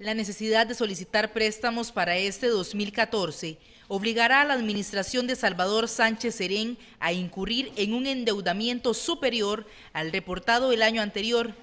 La necesidad de solicitar préstamos para este 2014 obligará a la administración de Salvador Sánchez Serén a incurrir en un endeudamiento superior al reportado el año anterior.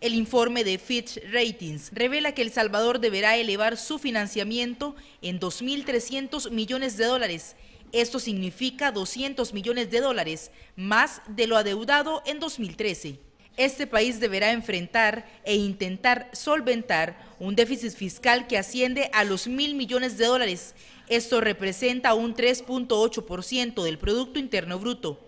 El informe de Fitch Ratings revela que El Salvador deberá elevar su financiamiento en 2.300 millones de dólares. Esto significa 200 millones de dólares, más de lo adeudado en 2013 este país deberá enfrentar e intentar solventar un déficit fiscal que asciende a los mil millones de dólares. Esto representa un 3.8% del Producto Interno Bruto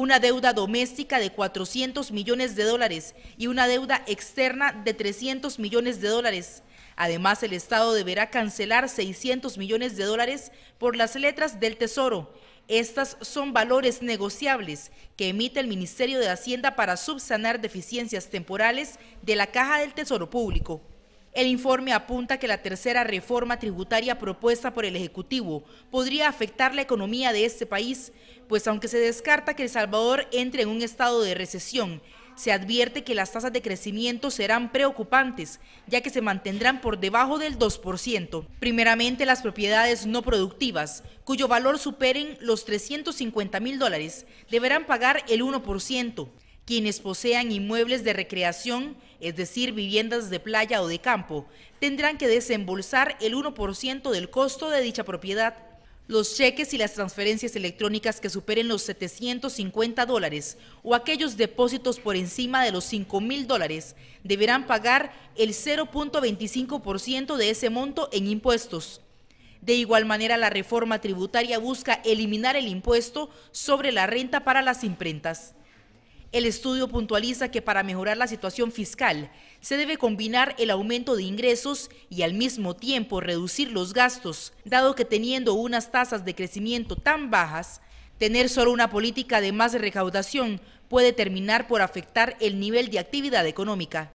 una deuda doméstica de 400 millones de dólares y una deuda externa de 300 millones de dólares. Además, el Estado deberá cancelar 600 millones de dólares por las letras del Tesoro. Estas son valores negociables que emite el Ministerio de Hacienda para subsanar deficiencias temporales de la Caja del Tesoro Público. El informe apunta que la tercera reforma tributaria propuesta por el Ejecutivo podría afectar la economía de este país, pues aunque se descarta que El Salvador entre en un estado de recesión, se advierte que las tasas de crecimiento serán preocupantes, ya que se mantendrán por debajo del 2%. Primeramente, las propiedades no productivas, cuyo valor superen los 350 mil dólares, deberán pagar el 1%. Quienes posean inmuebles de recreación es decir, viviendas de playa o de campo, tendrán que desembolsar el 1% del costo de dicha propiedad. Los cheques y las transferencias electrónicas que superen los 750 dólares o aquellos depósitos por encima de los 5 mil dólares deberán pagar el 0.25% de ese monto en impuestos. De igual manera, la reforma tributaria busca eliminar el impuesto sobre la renta para las imprentas. El estudio puntualiza que para mejorar la situación fiscal se debe combinar el aumento de ingresos y al mismo tiempo reducir los gastos, dado que teniendo unas tasas de crecimiento tan bajas, tener solo una política de más recaudación puede terminar por afectar el nivel de actividad económica.